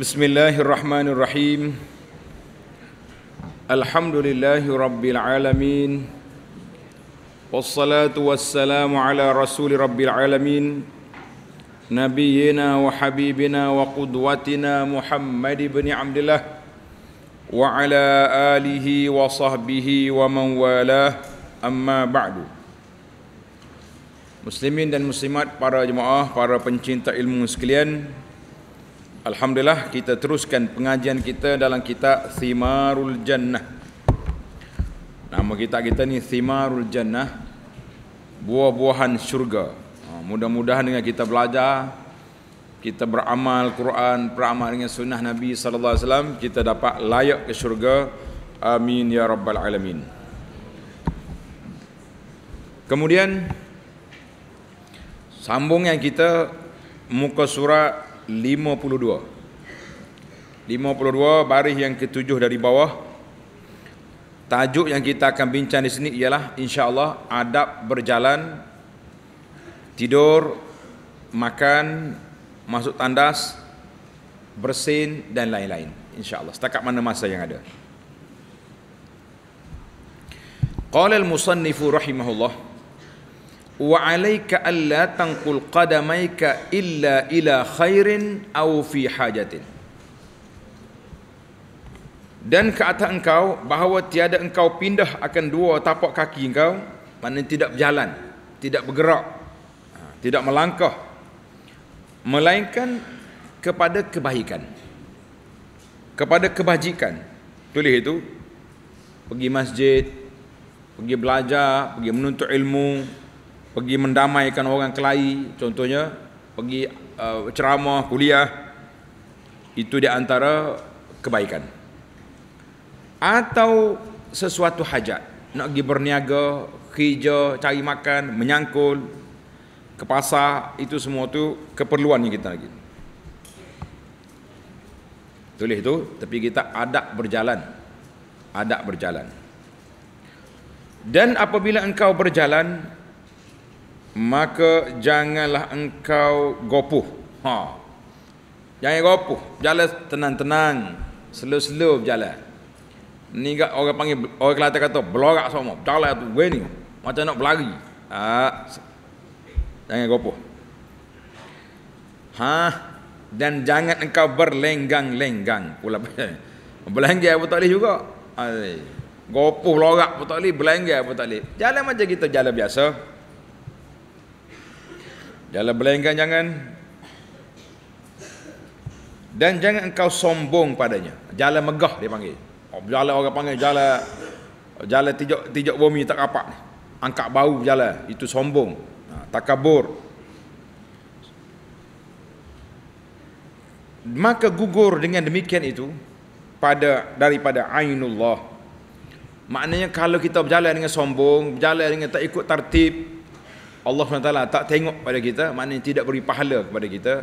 بسم الله الرحمن الرحيم الحمد لله رب العالمين والصلاة والسلام على رسول رب العالمين نبينا وحبيبنا وقدوتنا محمد بن عبد الله وعلى آله وصحبه ومن والاه أما بعد مسلمين dan muslimat para jemaah para pencinta ilmu sekalian Alhamdulillah kita teruskan pengajian kita dalam kitab Simarul Jannah Nama kita kita ni Simarul Jannah Buah-buahan syurga ha, Mudah-mudahan dengan kita belajar Kita beramal Quran Beramal dengan sunnah Nabi SAW Kita dapat layak ke syurga Amin Ya Rabbal Alamin Kemudian Sambungan kita Muka surat 52 52 baris yang ketujuh dari bawah tajuk yang kita akan bincang di sini ialah insyaallah adab berjalan tidur makan masuk tandas bersin dan lain-lain insyaallah setakat mana masa yang ada qala al musannifu rahimahullah wa alayka alla tanqul qadamaika illa ila khairin aw fi hajatin dan kata engkau bahawa tiada engkau pindah akan dua tapak kaki engkau mana tidak berjalan tidak bergerak ha, tidak melangkah melainkan kepada kebaikan kepada kebajikan tulis itu pergi masjid pergi belajar pergi menuntut ilmu pergi mendamaikan orang kelahi contohnya pergi uh, ceramah kuliah itu di antara kebaikan atau sesuatu hajat nak pergi berniaga kerja cari makan menyangkul ke pasar itu semua tu keperluan yang kita lagi tulis tu tapi kita adab berjalan adab berjalan dan apabila engkau berjalan maka janganlah engkau gopuh. Ha. Jangan gopuh, jalan tenang-tenang, slow-slow berjalan. Ni orang panggil orang Kelantan kata belorak semua, berjalan tu gue ni, macam nak berlari. Ah. Ha. Jangan gopuh. Ha, dan jangan engkau berlenggang-lenggang pula. Berlenggang pun tak boleh juga. ay. Gopuh lorak pun tak boleh, berlenggang pun tak boleh. Jalan macam kita jalan biasa. Jangan belengkan jangan dan jangan engkau sombong padanya. Jalan megah dia panggil. Oh, jalan orang panggil jalan jalan tijak tijak bumi tak rapat Angkat bau jalan itu sombong. Ha, takabur. Maka gugur dengan demikian itu pada daripada ainullah. Maknanya kalau kita berjalan dengan sombong, berjalan dengan tak ikut tertib, Allah SWT tak tengok pada kita maknanya tidak beri pahala kepada kita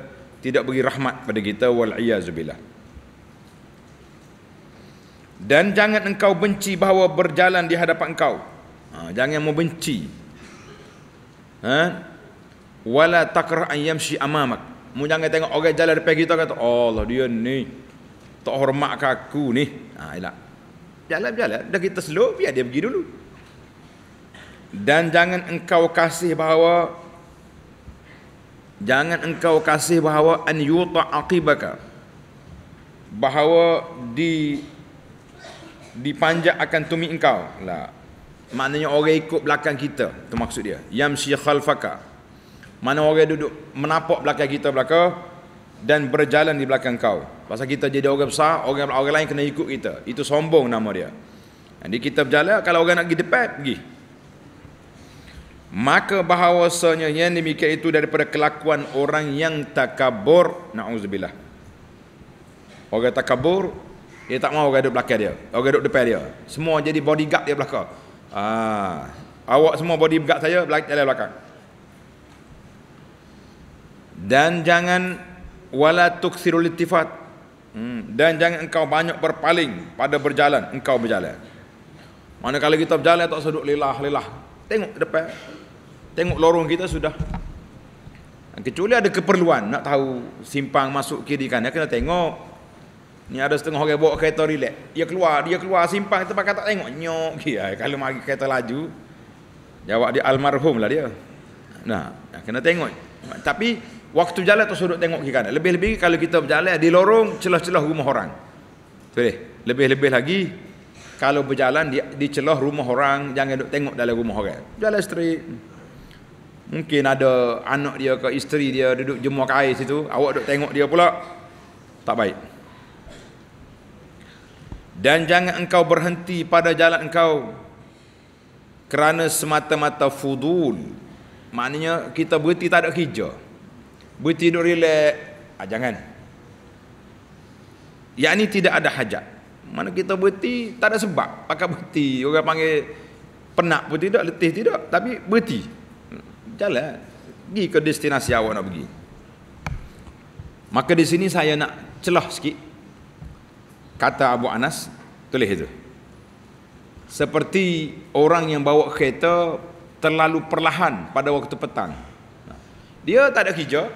tidak beri rahmat pada kita wal iyazubillah dan jangan engkau benci bahawa berjalan di hadapan engkau ha, jangan membenci ha? wala takrah an yamshi amamak mu jangan tengok orang jalan depan kita kata oh, Allah dia ni tak hormat ke aku ni ha, jalan-jalan dah kita slow biar dia pergi dulu dan jangan engkau kasih bahawa jangan engkau kasih bahawa an yuta aqibaka bahawa di dipanjat akan tumi engkau la maknanya orang ikut belakang kita tu maksud dia yamshi khalfaka mana orang duduk menapak belakang kita belakang, dan berjalan di belakang kau pasal kita jadi orang besar orang orang lain kena ikut kita itu sombong nama dia jadi kita berjalan kalau orang nak pergi depan pergi Maka bahawasanya yang demikian itu daripada kelakuan orang yang takabur Na'udzubillah Orang takabur Dia tak mahu orang duduk belakang dia Orang duduk depan dia Semua jadi bodyguard dia belakang ah, Awak semua bodyguard saya belakang, belakang. Dan jangan Wala tuksirul itifat hmm. Dan jangan engkau banyak berpaling Pada berjalan Engkau berjalan Manakala kita berjalan tak seduk lelah, lelah. Tengok depan tengok lorong kita sudah kecuali ada keperluan nak tahu simpang masuk kiri kan dia kena tengok ni ada setengah orang bawa kereta relax dia keluar dia keluar simpang kita pakai tak tengok nyok dia kalau mari kereta laju jawab dia almarhum lah dia nah kena tengok tapi waktu jalan tu sudut tengok kiri kanan lebih-lebih kalau kita berjalan di lorong celah-celah rumah orang tu deh. lebih-lebih lagi kalau berjalan di, di celah rumah orang jangan duk tengok dalam rumah orang jalan straight Mungkin ada anak dia ke isteri dia duduk jemur kain situ, awak duduk tengok dia pula. Tak baik. Dan jangan engkau berhenti pada jalan engkau kerana semata-mata fudul. Maknanya kita berhenti tak ada kerja. Berhenti duduk relax. Ah, jangan. Yang ini tidak ada hajat. Mana kita berhenti tak ada sebab. Pakai berhenti. Orang panggil penak pun tidak, letih tidak. Tapi berhenti jalan pergi ke destinasi awak nak pergi maka di sini saya nak celah sikit kata Abu Anas tulis itu seperti orang yang bawa kereta terlalu perlahan pada waktu petang dia tak ada kerja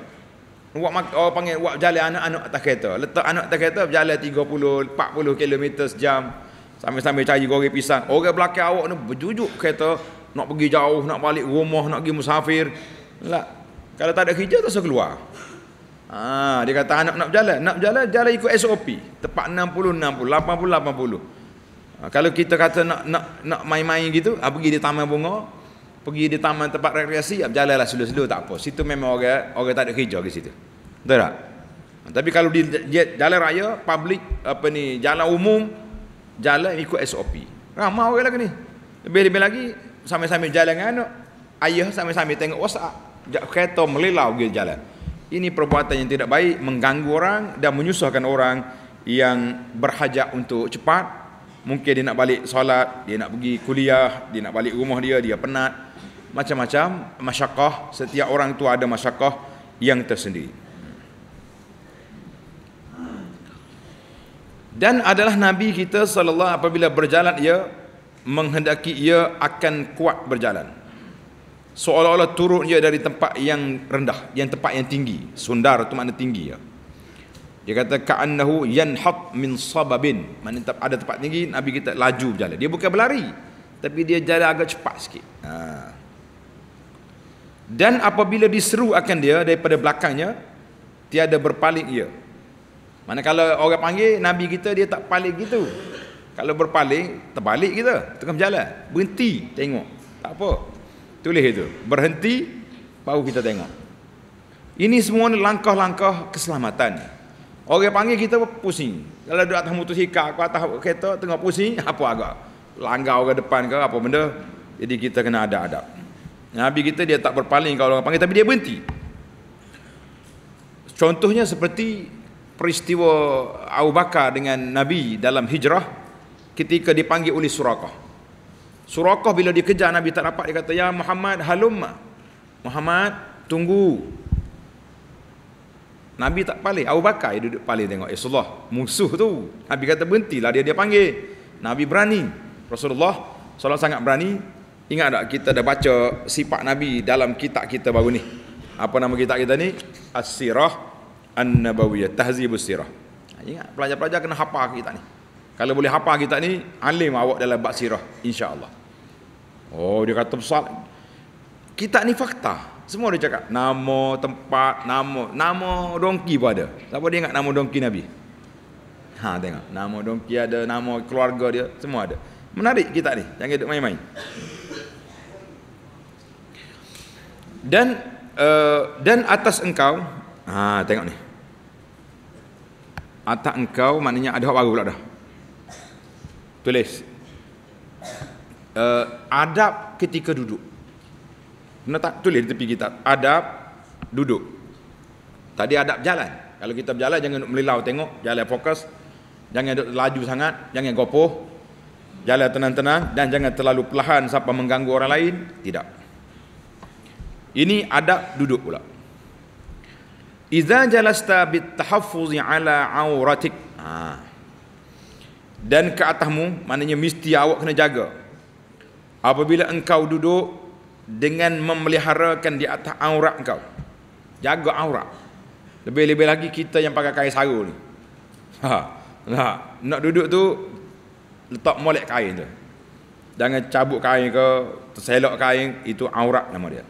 buat mak oh, panggil buat jalan anak-anak atas kereta letak anak atas kereta berjalan 30 40 km sejam sambil-sambil cari goreng pisang orang belakang awak ni berjujuk kereta nak pergi jauh, nak balik rumah, nak pergi musafir. Lah, kalau tak ada kerja tak usah keluar. Ha, dia kata anak nak berjalan, nak berjalan jalan ikut SOP. Tepat 60 60, 80 80. Ha, kalau kita kata nak nak nak main-main gitu, ha, pergi di taman bunga, pergi di taman tempat rekreasi, ha, jalanlah slow-slow tak apa. Situ memang orang orang tak ada kerja di situ. Betul tak? Ha, tapi kalau di jalan raya, public apa ni, jalan umum, jalan ikut SOP. Ramai orang lagi ni. Lebih-lebih lagi sambil-sambil jalan dengan anak ayah sambil-sambil tengok whatsapp kereta melilau dia jalan ini perbuatan yang tidak baik mengganggu orang dan menyusahkan orang yang berhajat untuk cepat mungkin dia nak balik solat dia nak pergi kuliah dia nak balik rumah dia dia penat macam-macam masyakah setiap orang tu ada masyakah yang tersendiri dan adalah nabi kita sallallahu apabila berjalan ia menghendaki ia akan kuat berjalan seolah-olah turun ia dari tempat yang rendah yang tempat yang tinggi sundar itu makna tinggi ya dia kata ka'annahu yanhat min sababin maknanya ada tempat tinggi nabi kita laju berjalan dia bukan berlari tapi dia jalan agak cepat sikit ha. dan apabila diseru akan dia daripada belakangnya tiada berpaling ia Mana kalau orang panggil nabi kita dia tak paling gitu kalau berpaling, terbalik kita. Tengah berjalan. Berhenti, tengok. Tak apa. Tulis itu. Berhenti, baru kita tengok. Ini semua langkah-langkah keselamatan. Orang panggil kita pusing. Kalau duduk atas motosikal ke atas kereta, tengah pusing, apa agak? Langgar orang depan ke apa benda? Jadi kita kena ada adab. Nabi kita dia tak berpaling kalau orang panggil, tapi dia berhenti. Contohnya seperti peristiwa Abu Bakar dengan Nabi dalam hijrah ketika dipanggil oleh Surakah. Surakah bila dikejar Nabi tak dapat dia kata ya Muhammad halumma. Muhammad tunggu. Nabi tak paling Abu Bakar dia duduk paling tengok eh, Rasulullah musuh tu. Nabi kata berhentilah dia dia panggil. Nabi berani. Rasulullah solat sangat berani. Ingat tak kita dah baca sifat Nabi dalam kitab kita baru ni. Apa nama kitab kita ni? As-Sirah An-Nabawiyah Tahzibus Sirah. Ingat pelajar-pelajar kena hafal kitab ni kalau boleh hafal kita ni alim awak dalam bab sirah Allah. oh dia kata besar kita ni fakta semua dia cakap nama tempat nama nama dongki pun ada siapa dia ingat nama dongki nabi ha tengok nama dongki ada nama keluarga dia semua ada menarik kita ni jangan duduk main-main dan uh, dan atas engkau ha tengok ni atas engkau maknanya ada hak baru pula dah tulis uh, adab ketika duduk kena tak tulis di tepi kitab adab duduk tadi adab jalan kalau kita berjalan jangan melilau tengok jalan fokus jangan duduk laju sangat jangan gopoh jalan tenang-tenang dan jangan terlalu perlahan sampai mengganggu orang lain tidak ini adab duduk pula Iza jalasta bit tahaffuz ala auratik ah dan ke atasmu maknanya mesti awak kena jaga apabila engkau duduk dengan memeliharakan di atas aurat engkau jaga aurat lebih-lebih lagi kita yang pakai kain sarung ni ha, nah, ha. nak duduk tu letak molek kain tu jangan cabut kain ke terselok kain itu aurat nama dia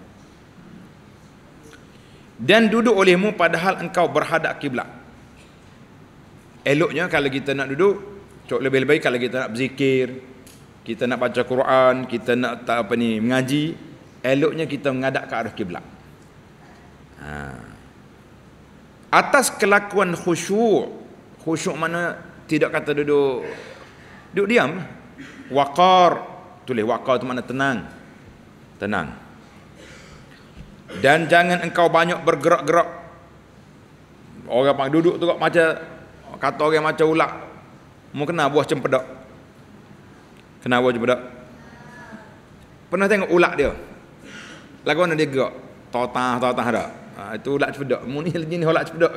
dan duduk olehmu padahal engkau berhadap kiblat eloknya kalau kita nak duduk Cukup lebih baik kalau kita nak berzikir, kita nak baca Quran, kita nak tak apa ni, mengaji, eloknya kita menghadap ke arah kiblat. Ha. Atas kelakuan khusyuk, khusyuk mana tidak kata duduk duduk diam. Waqar, tulis waqar itu mana tenang. Tenang. Dan jangan engkau banyak bergerak-gerak. Orang panggil duduk tu kok macam kata orang macam ulak Mau kena buah cempedak. Kena buah cempedak. Pernah tengok ulat dia? Lagu mana dia gerak? Totah, totah dah. Ha, itu ulat cempedak. Mu ni jenis ulat cempedak.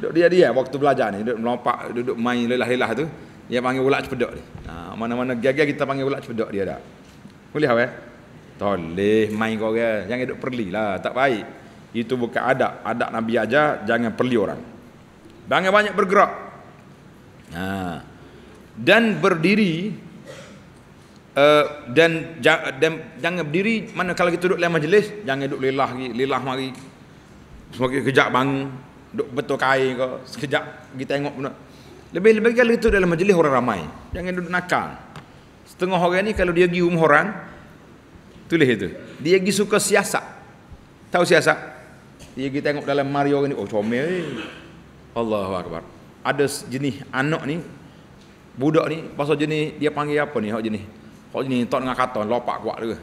Duduk dia dia waktu belajar ni duduk melompat duduk main lelah-lelah tu dia panggil ulat cepedak ni. Ha, mana-mana gagal kita panggil ulat cepedak dia dak. Boleh awe? Eh? Toleh main kau orang. Jangan duduk perli lah, tak baik. Itu bukan adab. Adab Nabi aja jangan perli orang. Jangan banyak bergerak. Nah. Ha dan berdiri uh, dan, dan jangan berdiri mana kalau kita duduk dalam majlis jangan duduk lelah lagi lelah mari semoga kejap bang duduk betul kain ke sekejap kita tengok pun lebih-lebih kalau itu dalam majlis orang ramai jangan duduk nakal setengah hari ni kalau dia pergi rumah orang tulis itu dia pergi suka siasat tahu siasat dia pergi tengok dalam mari orang ni oh comel eh. Allahu Akbar ada jenis anak ni budak ni pasal jenis dia panggil apa ni hok jenis hok jenis tak dengar kata lopak kuat ke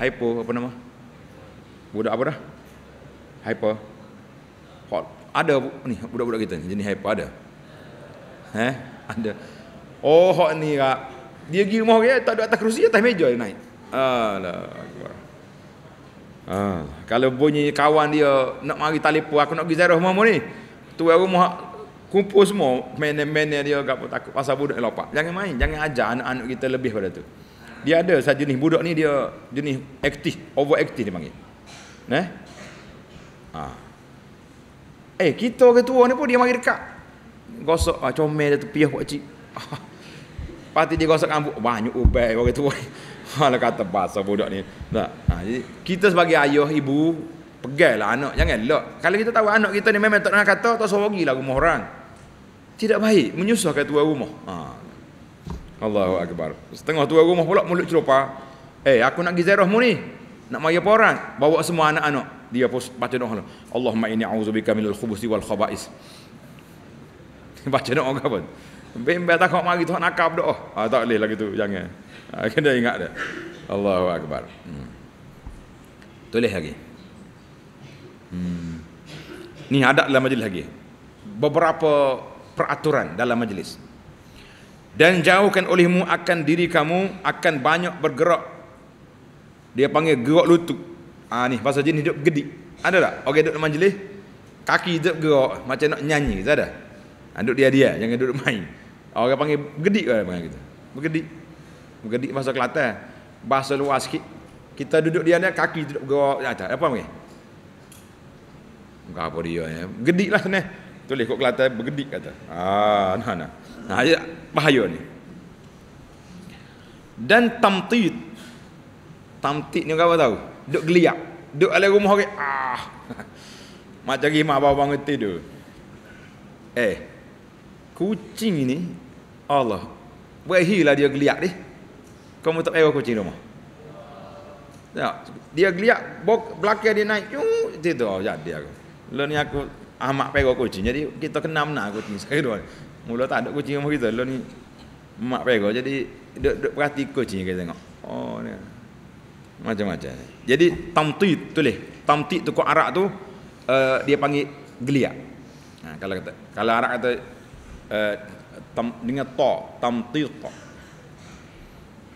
hyper apa nama budak apa dah Hyper? hok ada ni budak-budak kita ni jenis hyper ada eh ada oh hok ni kak dia pergi rumah dia tak ada atas kerusi atas meja dia naik alah ha, ah kalau bunyi kawan dia nak mari telefon aku nak pergi ziarah rumah ni tu rumah kumpul semua main mana dia agak takut pasal budak dia lopak jangan main jangan ajar anak-anak kita lebih pada tu dia ada satu jenis budak ni dia jenis aktif overaktif dia panggil eh ha. eh kita orang tua ni pun dia mari dekat gosok ah, comel dia tepi pak cik pati dia gosok rambut banyak ubai orang tua ni Alah kata bahasa budak ni tak ha, jadi kita sebagai ayah ibu pegailah anak jangan lok kalau kita tahu anak kita ni memang tak nak kata tak suruh pergi lah rumah orang tidak baik menyusahkan tuan rumah. Ha. Allahu akbar. Setengah tuan rumah pula mulut celupa. Eh, aku nak pergi ziarah mu ni. Nak mari apa orang? Bawa semua anak-anak. Dia pun baca doa. Allahumma inni a'udzubika minal khubusi wal khaba'is. baca doa apa? Bimbel tak kau mari tu nak kap doa. Ha, tak boleh lagi tu, jangan. Ha, kena ingat dia. Allahu akbar. Hmm. Tulis lagi. Hmm. Ni ada dalam majlis lagi. Beberapa peraturan dalam majlis dan jauhkan olehmu akan diri kamu akan banyak bergerak dia panggil gerak lutut ah ha, ni bahasa jin hidup gedik ada tak orang okay, duduk dalam majlis kaki hidup gerak macam nak nyanyi tak ada ha, duduk dia dia jangan duduk main orang panggil gedik lah panggil kita bergedik bergedik bahasa kelantan bahasa luar sikit kita duduk dia dia kaki duduk gerak ah, apa panggil Muka apa dia ya? Gedik lah sebenarnya. Tulis kat Kelantan bergedik kata. Ah, nah nah. Nah ya bahaya ni. Dan tamtid. Tamtid ni kau tahu? Duk geliak. Duk alai rumah orang. Ah. Mak cari mak bawa bang ngerti Eh. Kucing ni Allah. Berhilah dia geliak ni. Kamu tak payah kucing rumah. Ya, dia geliak, belakang dia naik, yuk, itu, oh, ya, dia. Lalu ni aku Ahmad pera kucing. Jadi kita kena menak kucing sekali dua. Mula tak ada kucing rumah kita. Lalu ni mak pera. Jadi duk, duk perhati kucing kita tengok. Oh ni. Macam-macam. Jadi tu leh, Tamtid tu kau arak tu uh, dia panggil geliak. Ha, kalau kata kalau arak kata uh, eh, tam, dengan ta tamtid ta.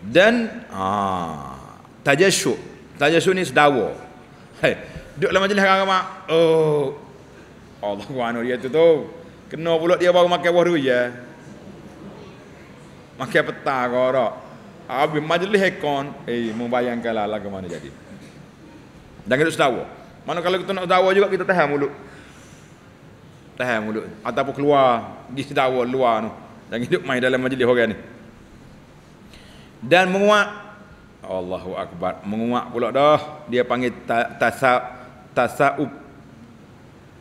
Dan ah tajasyuk. Tajasyuk ni sedawa. Hai. Duduklah majlis agama. Oh, Allah kuano dia tu tu. Kena pula dia baru makan buah durian. Ya. Makan peta kau Abi majlis ekon, eh membayangkan lah lagu mana jadi. Dan kita tahu. Mana kalau kita nak tahu juga kita tahan mulut. Tahan mulut ataupun keluar di sedawa luar tu. Jangan hidup main dalam majlis orang ni. Dan menguat Allahu akbar. Menguat pula dah dia panggil tasab up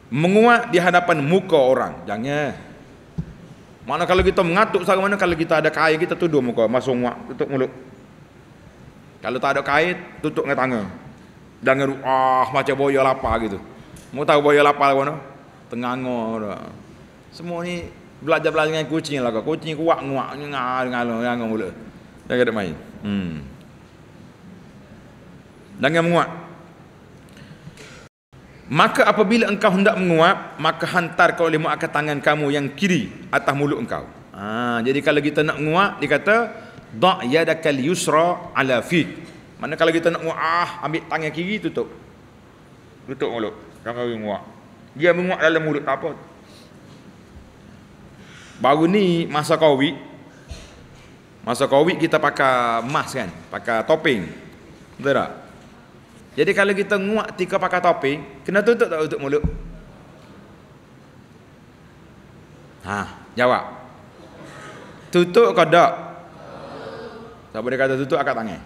menguat di hadapan muka orang jangan mana kalau kita mengatuk sama mana kalau kita ada kain kita tuduh muka masuk nguak tutup mulut kalau tak ada kain tutup dengan tangan jangan ah macam boya lapar gitu mau tahu boya lapar mana tengangor semua ni belajar-belajar dengan kucing lah kucing kuat nguak ngar ngar ngar mulut jangan ada main hmm. yang menguat Maka apabila engkau hendak menguap, maka hantar kau lima akan tangan kamu yang kiri atas mulut engkau. Ha, jadi kalau kita nak menguap, dia kata, Da' yadakal yusra ala fiq. Mana kalau kita nak menguap, ah, ambil tangan kiri, tutup. Tutup mulut. Jangan pergi menguap. Dia menguap dalam mulut, tak apa. Baru ni, masa COVID, masa COVID kita pakai mask kan? Pakai topeng. Betul tak? Jadi kalau kita nguak tika pakai topi, kena tutup tak tutup mulut? Ha, jawab. Tutup ke tak? Siapa dia kata tutup akak tangan?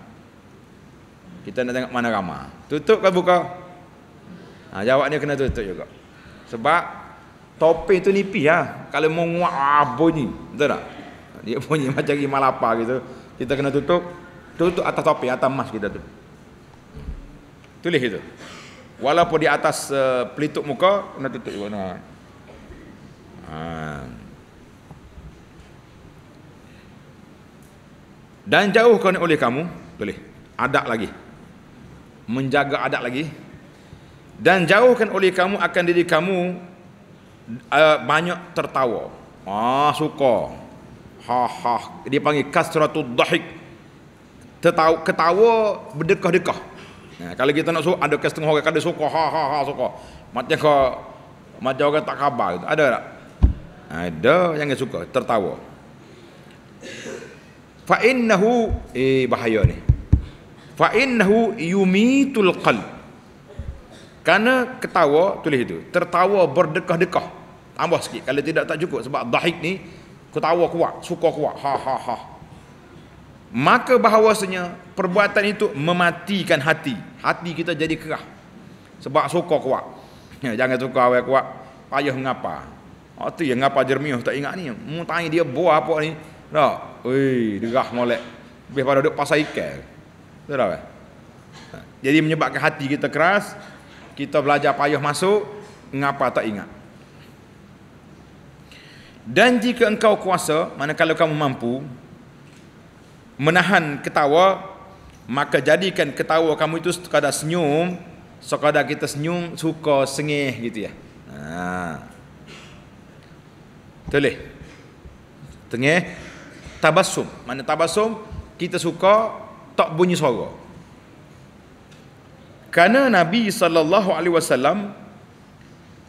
Kita nak tengok mana ramah. Tutup ke buka? Ha, jawab dia kena tutup juga. Sebab topi tu nipi lah. Ha. Kalau mau nguak ah, bunyi, betul tak? Dia bunyi macam gimana gitu. Kita kena tutup. Tutup atas topi, atas mask kita tu tulis itu walaupun di atas uh, eh, pelituk muka kena tutup juga nah. ha. dan jauhkan oleh kamu boleh Adak lagi menjaga adak lagi dan jauhkan oleh kamu akan diri kamu uh, banyak tertawa ah suka ha ha dia panggil kasratud dhahik tertawa ketawa berdekah-dekah Ha, kalau kita nak suka, ada kes tengah orang, ada suka, ha ha ha suka. Macam ke macam orang tak khabar. Gitu. Ada tak? Ada yang suka, tertawa. Fa'innahu, eh bahaya ni. Fa'innahu yumitul qal. Karena ketawa, tulis itu. Tertawa berdekah-dekah. Tambah sikit, kalau tidak tak cukup. Sebab dahik ni, ketawa kuat, suka kuat. Ha ha ha maka bahawasanya perbuatan itu mematikan hati hati kita jadi kerah sebab sokok kuat ya, jangan suka awak kuat payah ngapa hati oh, yang ngapa jermiah tak ingat ni mutai dia buah apa ni tak oi derah molek lebih pada duk pasal ikan tu tak ha. jadi menyebabkan hati kita keras kita belajar payah masuk ngapa tak ingat dan jika engkau kuasa mana kalau kamu mampu menahan ketawa maka jadikan ketawa kamu itu sekadar senyum sekadar kita senyum suka sengih gitu ya ha boleh tengah tabassum mana tabassum kita suka tak bunyi suara kerana Nabi SAW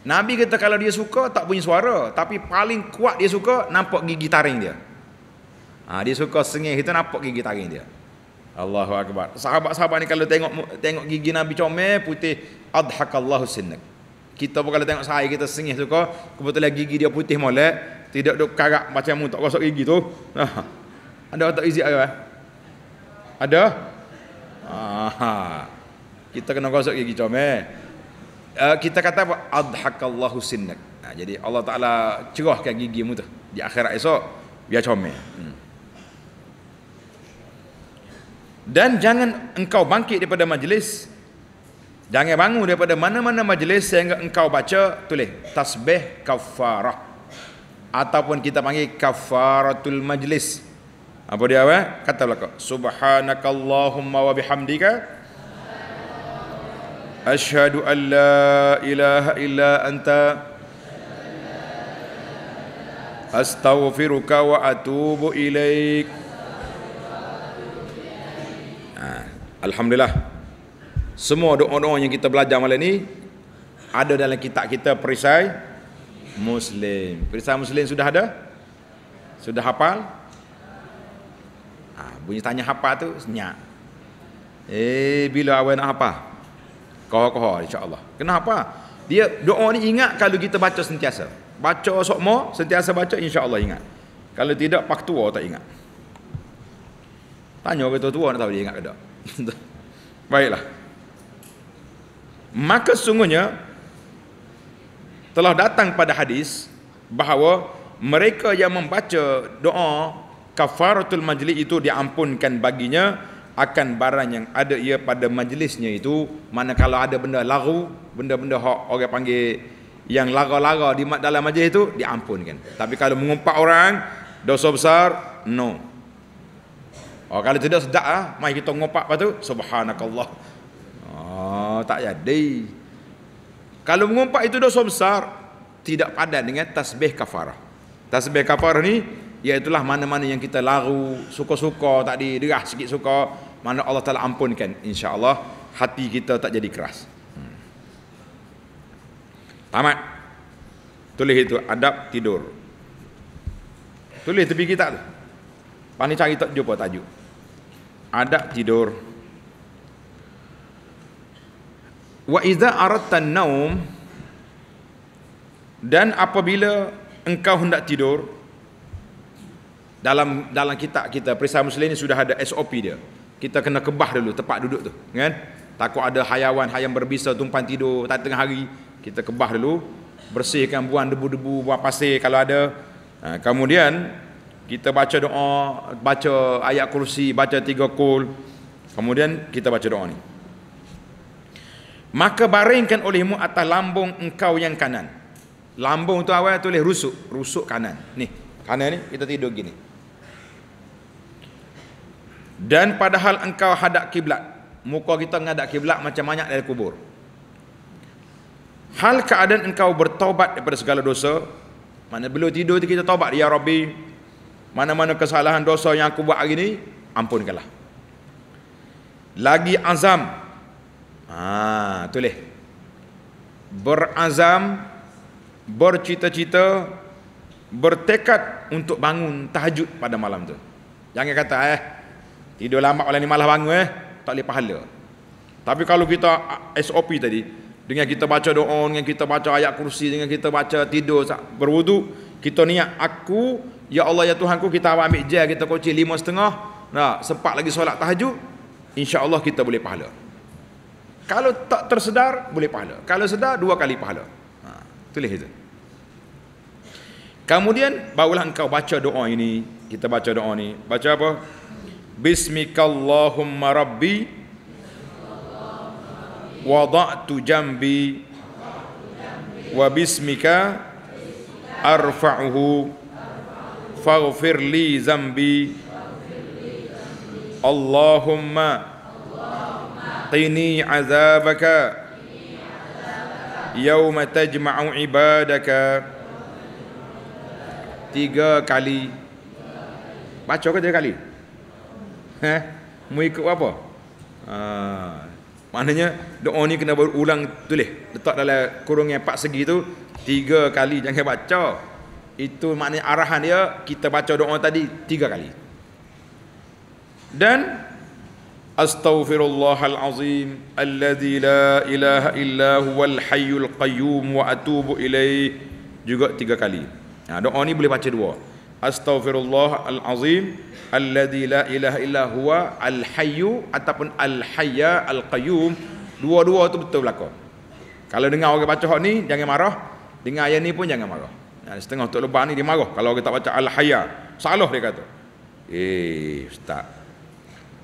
Nabi kata kalau dia suka tak bunyi suara Tapi paling kuat dia suka Nampak gigi taring dia Ha, dia suka sengih kita nampak gigi taring dia. Allahu akbar. Sahabat-sahabat ni kalau tengok tengok gigi Nabi comel putih, adhakallahu sinnak. Kita pun kalau tengok saya kita sengih suka, kebetulan gigi dia putih molek, tidak duk karak macam mu tak gosok gigi tu. Ha. Ada tak izin ke? Ada? Ha. Kita kena gosok gigi comel. Uh, kita kata apa? Adhakallahu sinnak. Nah, jadi Allah Ta'ala cerahkan gigimu tu. Di akhirat esok, biar comel. Hmm. dan jangan engkau bangkit daripada majlis jangan bangun daripada mana-mana majlis sehingga engkau baca tulis tasbih kafarah ataupun kita panggil kafaratul majlis apa dia apa kata belaka subhanakallahumma wa bihamdika Ashadu an la ilaha illa anta Astaghfiruka wa atubu ilaik Alhamdulillah Semua doa-doa yang kita belajar malam ni Ada dalam kitab kita perisai Muslim Perisai Muslim sudah ada? Sudah hafal? Ha, bunyi tanya hafal tu, senyap Eh, bila awak nak hafal? Koho-koho, insyaAllah Kenapa? Dia doa ni ingat kalau kita baca sentiasa Baca sok mo sentiasa baca, insyaAllah ingat Kalau tidak, pak tua tak ingat Tanya orang tua-tua nak tahu dia ingat ke tak? Baiklah. Maka sungguhnya telah datang pada hadis bahawa mereka yang membaca doa kafaratul majlis itu diampunkan baginya akan barang yang ada ia pada majlisnya itu mana kalau ada benda lagu benda-benda hak orang panggil yang lara-lara di dalam majlis itu diampunkan tapi kalau mengumpat orang dosa besar no Oh, kalau tidak sedap ah, mai kita ngopak patu subhanakallah. Oh, tak jadi. Kalau mengumpat itu dosa besar, tidak padan dengan tasbih kafarah. Tasbih kafarah ni ialah mana-mana yang kita lagu suka-suka tadi derah sikit suka mana Allah Taala ampunkan insya-Allah hati kita tak jadi keras. Hmm. Tamat. Tulis itu adab tidur. Tulis tepi kita tu. Pani cari tak jumpa tajuk adab tidur wa idza aradta naum dan apabila engkau hendak tidur dalam dalam kitab kita perisai muslim ini sudah ada SOP dia kita kena kebah dulu tempat duduk tu kan takut ada hayawan hayam berbisa tumpang tidur tak tengah hari kita kebah dulu bersihkan buang debu-debu buang pasir kalau ada ha, kemudian kita baca doa, baca ayat kursi, baca tiga kul. Kemudian kita baca doa ni. Maka baringkan olehmu atas lambung engkau yang kanan. Lambung tu awal tulis rusuk, rusuk kanan. Ni, kanan ni kita tidur gini. Dan padahal engkau hadap kiblat. Muka kita ngadap kiblat macam banyak dari kubur. Hal keadaan engkau bertaubat daripada segala dosa, mana belum tidur tu kita taubat ya Rabbi, mana-mana kesalahan dosa yang aku buat hari ni ampunkanlah lagi azam ha tulis berazam bercita-cita bertekad untuk bangun tahajud pada malam tu jangan kata eh tidur lama malam ni malah bangun eh tak boleh pahala tapi kalau kita SOP tadi dengan kita baca doa dengan kita baca ayat kursi dengan kita baca tidur berwuduk kita niat aku ya Allah ya Tuhanku kita awak ambil jail kita koci lima setengah nah sempat lagi solat tahajud insyaallah kita boleh pahala kalau tak tersedar boleh pahala kalau sedar dua kali pahala ha tulis itu kemudian barulah engkau baca doa ini kita baca doa ni baca apa bismikallahumma rabbi wada'tu jambi wa bismika arfa'uhu faghfir li zambi Allahumma qini azabaka yawma tajma'u ibadaka tiga kali baca ke tiga kali heh mu ikut apa ha maknanya doa ni kena berulang tulis letak dalam kurungan empat segi tu Tiga kali jangan baca. Itu maknanya arahan dia kita baca doa tadi tiga kali. Dan Astaghfirullahal azim alladzi la ilaha illa huwal hayyul qayyum wa atubu ilaih juga tiga kali. Nah, ha, doa ni boleh baca dua. Astaghfirullahal azim alladzi la ilaha illa huwa al hayyu ataupun al hayya al qayyum. Dua-dua tu betul belaka. Kalau dengar orang baca hak ni jangan marah. Dengar ayat ni pun jangan marah. Nah, setengah tok lebah ni dia marah kalau kita baca al-hayya. Salah dia kata. Eh, ustaz.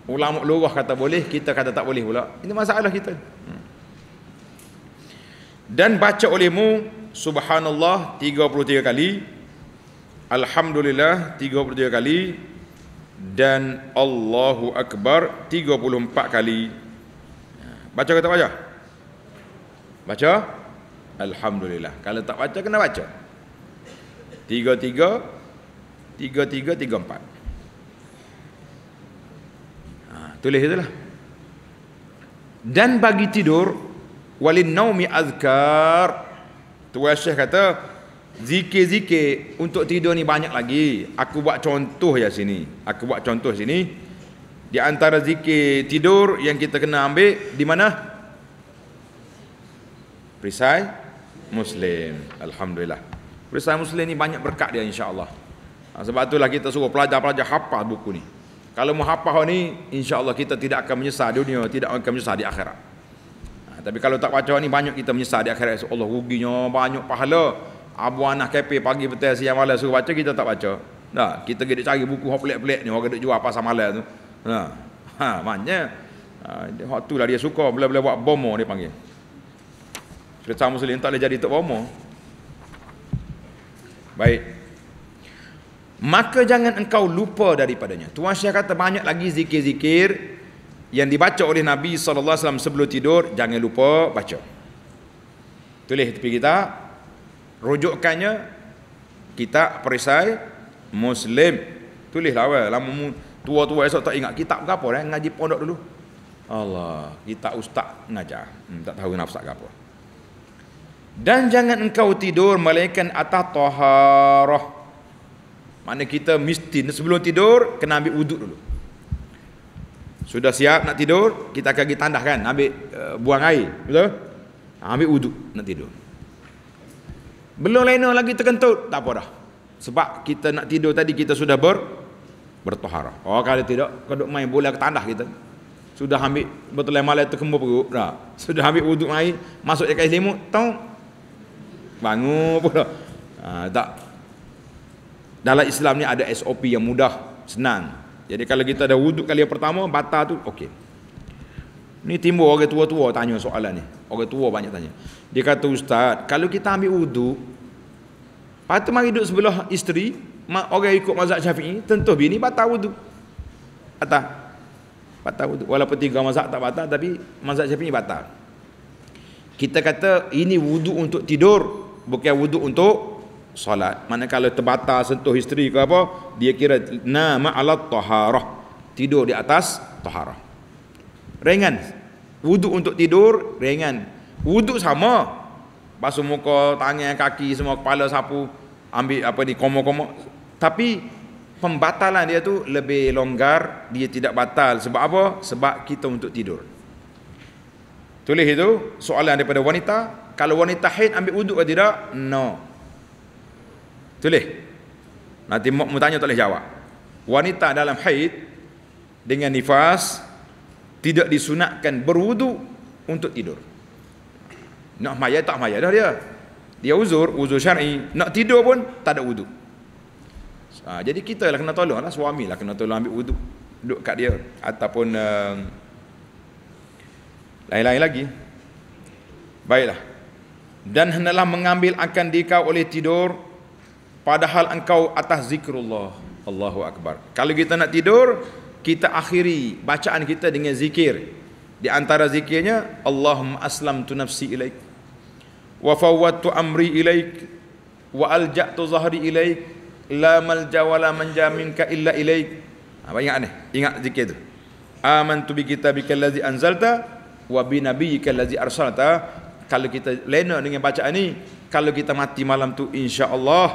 Ulama lurah kata boleh, kita kata tak boleh pula. Ini masalah kita. Hmm. Dan baca olehmu subhanallah 33 kali. Alhamdulillah 33 kali dan Allahu Akbar 34 kali. Baca kata baca. Baca. Alhamdulillah. Kalau tak baca kena baca. Tiga tiga tiga tiga tiga empat. Ha, tulis itulah. Dan bagi tidur walin naumi azkar. Tuan Syekh kata zikir-zikir untuk tidur ni banyak lagi. Aku buat contoh ya sini. Aku buat contoh sini. Di antara zikir tidur yang kita kena ambil di mana? Perisai. Muslim Alhamdulillah Perisai Muslim ni banyak berkat dia insyaAllah ha, Sebab itulah kita suruh pelajar-pelajar hafal buku ni Kalau mau muhafal ni insyaAllah kita tidak akan menyesal dunia Tidak akan menyesal di akhirat ha, tapi kalau tak baca ni banyak kita menyesal di akhirat Allah ruginya banyak pahala Abu Anah kepe pagi petang siang malam suruh baca kita tak baca. Nah, kita gede cari buku hok pelik-pelik ni orang gede jual pasal malam tu. Nah. Ha, ha, maknanya ha, dia hok tulah dia suka bila-bila buat bomo dia panggil. Kereta muslim tak boleh jadi tak bomo. Baik. Maka jangan engkau lupa daripadanya. Tuan Syekh kata banyak lagi zikir-zikir yang dibaca oleh Nabi sallallahu alaihi wasallam sebelum tidur, jangan lupa baca. Tulis tepi kita. Rujukannya kita perisai Muslim. Tulislah awal. Lama tua-tua esok tak ingat kitab ke apa. Eh? Ngaji pondok dulu. Allah. Kita ustaz ngajar. Hmm, tak tahu nafsu ke apa dan jangan engkau tidur melainkan atas taharah makna kita mesti sebelum tidur kena ambil wuduk dulu sudah siap nak tidur kita akan pergi tandah kan ambil uh, buang air betul ambil wuduk nak tidur belum lain lagi terkentut tak apa dah sebab kita nak tidur tadi kita sudah ber bertaharah oh kalau tidak kau main bola ke tandah kita sudah ambil betul malam terkembur perut sudah ambil wuduk air masuk dekat selimut tong bangun apa dah. tak. Dalam Islam ni ada SOP yang mudah, senang. Jadi kalau kita ada wuduk kali yang pertama, batal tu, okey. Ni timbul orang tua-tua tanya soalan ni. Orang tua banyak tanya. Dia kata, Ustaz, kalau kita ambil wuduk, patut mari duduk sebelah isteri, mak orang ikut mazhab syafi'i, tentu bini batal wuduk. Batal. Batal wuduk. Walaupun tiga mazhab tak batal, tapi mazhab syafi'i batal. Kita kata, ini wuduk untuk tidur bukan wuduk untuk solat. Mana kalau terbatal sentuh isteri ke apa, dia kira nama ala taharah. Tidur di atas taharah. Ringan. Wuduk untuk tidur ringan. Wuduk sama. Basuh muka, tangan, kaki semua, kepala sapu, ambil apa ni komo-komo. Tapi pembatalan dia tu lebih longgar, dia tidak batal. Sebab apa? Sebab kita untuk tidur. Tulis itu soalan daripada wanita, kalau wanita haid ambil wuduk atau tidak? No. Tulis. Nanti mak tanya tak boleh jawab. Wanita dalam haid dengan nifas tidak disunatkan berwuduk untuk tidur. Nak mayat tak mayat dah dia. Dia uzur, uzur syar'i. Nak tidur pun tak ada wuduk. Ha, jadi kita lah kena tolong lah suami lah kena tolong ambil wuduk duduk kat dia ataupun uh, lain-lain lagi baiklah dan hendalah mengambil akan dikau oleh tidur padahal engkau atas zikrullah Allahu akbar kalau kita nak tidur kita akhiri bacaan kita dengan zikir di antara zikirnya Allahumma aslam tu nafsi ilaik wa fawwadtu amri ilaik wa alja'tu zahri ilaik la malja wa la manja minka illa ilaik apa ha, ingat ni ingat zikir tu amantu bi kitabika allazi anzalta wa bi nabiyyika allazi arsalta kalau kita lena dengan bacaan ini, kalau kita mati malam tu insyaallah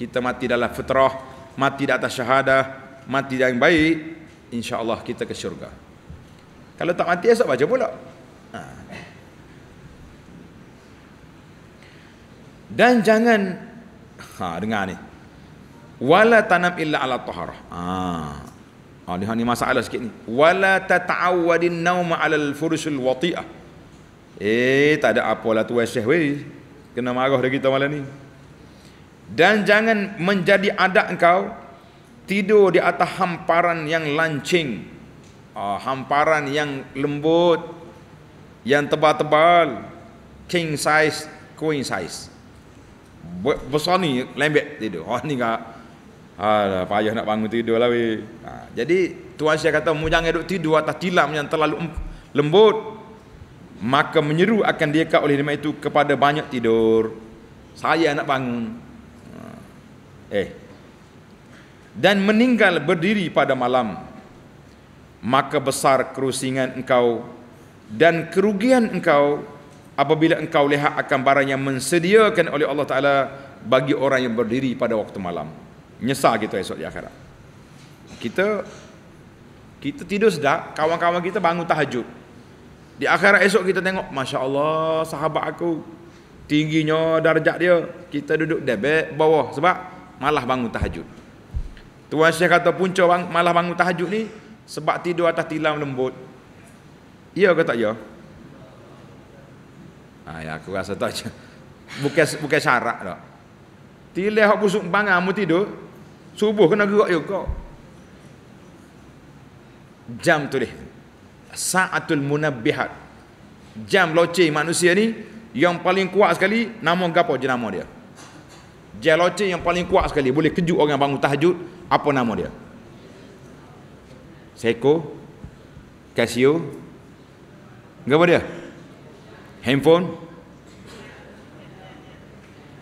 kita mati dalam fitrah mati di atas syahadah mati yang baik insyaallah kita ke syurga kalau tak mati esok baca pula ha. dan jangan ha dengar ni wala tanam illa ala taharah ha Ha, ni ha, masalah sikit ni. Wala tata'awadin nauma alal furushul wati'ah. Eh tak ada apa apalah tu Syekh weh. Kena marah dah kita malam ni. Dan jangan menjadi adat engkau tidur di atas hamparan yang lancing. Ah, hamparan yang lembut yang tebal-tebal king size queen size besar ni lembek tidur oh ni kak Alah, payah nak bangun tidur lah weh. Ha, jadi Tuan saya kata, mu jangan duduk tidur atas tilam yang terlalu lembut maka menyeru akan diekat oleh lima itu kepada banyak tidur saya nak bangun eh dan meninggal berdiri pada malam maka besar kerusingan engkau dan kerugian engkau apabila engkau lihat akan barang yang mensediakan oleh Allah Ta'ala bagi orang yang berdiri pada waktu malam nyesal kita esok di akhirat kita kita tidur sedap kawan-kawan kita bangun tahajud di akhirat esok kita tengok, Masya Allah sahabat aku, tingginya darjat dia, kita duduk debet bawah sebab malah bangun tahajud. Tuan Syekh kata punca bang, malah bangun tahajud ni, sebab tidur atas tilam lembut. Ya ke tak ya? Ha, ya aku rasa tak je. Bukan, bukan syarat tak. Tilih aku busuk bangang mu tidur, subuh kena gerak juga. Jam tu deh. Sa'atul Munabbihat. Jam loceng manusia ni yang paling kuat sekali nama apa je nama dia? Jam loceng yang paling kuat sekali boleh kejut orang bangun tahajud apa nama dia? Seiko Casio Gapo dia? Handphone